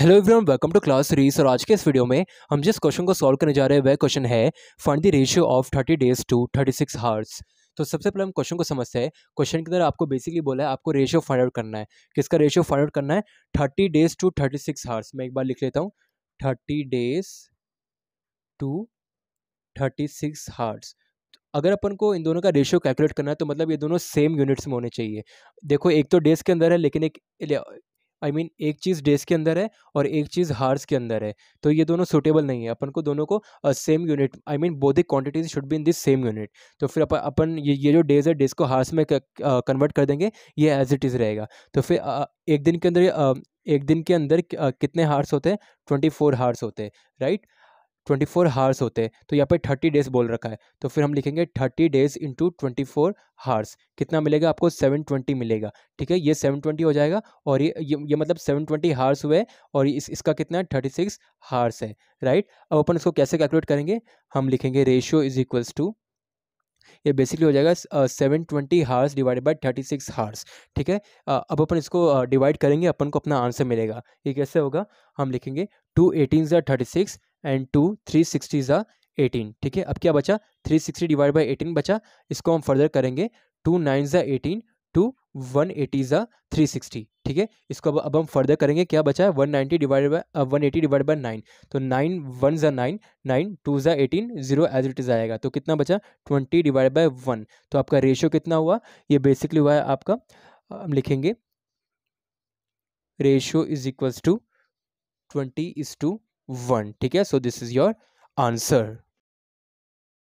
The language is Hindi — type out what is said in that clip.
Hello everyone welcome to class रीस और आज के इस वीडियो में हम जिस क्वेश्चन को सॉल्व करने जा रहे हैं वह क्वेश्चन है find the ratio of thirty days to thirty six hours तो सबसे पहले हम क्वेश्चन को समझते हैं क्वेश्चन के अंदर आपको बेसिकली बोला है आपको रेशियो फाइंड आउट करना है किसका रेशियो फाइंड आउट करना है thirty days to thirty six hours मैं एक बार लिख लेता हूँ thirty days to thirty six hours अगर अपन को इन दोनों का रेशियो कैलकुलेट करना है तो मतलब ये दोनों सेम यूनिट्स में होने चाहिए देखो एक तो डेज के अंदर है लेकिन एक आई I मीन mean, एक चीज़ डेज के अंदर है और एक चीज़ हार्स के अंदर है तो ये दोनों सूटेबल नहीं है अपन को दोनों को same unit I mean both the quantities should be in this same unit तो फिर अपन अपन ये ये जो डेज है डेज को हार्स में कन्वर्ट कर देंगे ये एज इट इज़ रहेगा तो फिर एक दिन के अंदर एक दिन के अंदर कितने हार्स होते हैं ट्वेंटी फोर हार्स होते हैं right right? Twenty four hours होते हैं तो यहाँ पे थर्टी डेज बोल रखा है तो फिर हम लिखेंगे thirty days into twenty four hours कितना मिलेगा आपको सेवन ट्वेंटी मिलेगा ठीक है ये सेवन ट्वेंटी हो जाएगा और ये ये, ये मतलब सेवन ट्वेंटी हार्स हुए और इस, इसका कितना है थर्टी सिक्स हार्स है राइट अब अपन इसको कैसे कैलकुलेट करेंगे हम लिखेंगे रेशियो इज इक्वल्स टू ये बेसिकली हो जाएगा seven twenty hours divided by thirty six hours ठीक है uh, अब अपन इसको डिवाइड uh, करेंगे अपन को अपना आंसर मिलेगा ये कैसे होगा हम लिखेंगे टू एटीन ज़ा thirty six and two three sixty ज़ा एटीन ठीक है अब क्या बचा three sixty divide by eighteen बचा इसको हम फर्दर करेंगे टू नाइन ज़ा एटीन टू वन एटी ज़ा थ्री सिक्सटी ठीक है इसको अब अब हम फर्दर करेंगे क्या बचा है one ninety divide by one eighty divide by nine तो नाइन वन ज़ा नाइन नाइन टू ज़ा eighteen zero as it is आएगा तो कितना बचा ट्वेंटी डिवाइड बाई वन तो आपका रेशियो कितना हुआ ये बेसिकली हुआ है आपका हम लिखेंगे ratio is equals to twenty is to one ठीक है so this is your answer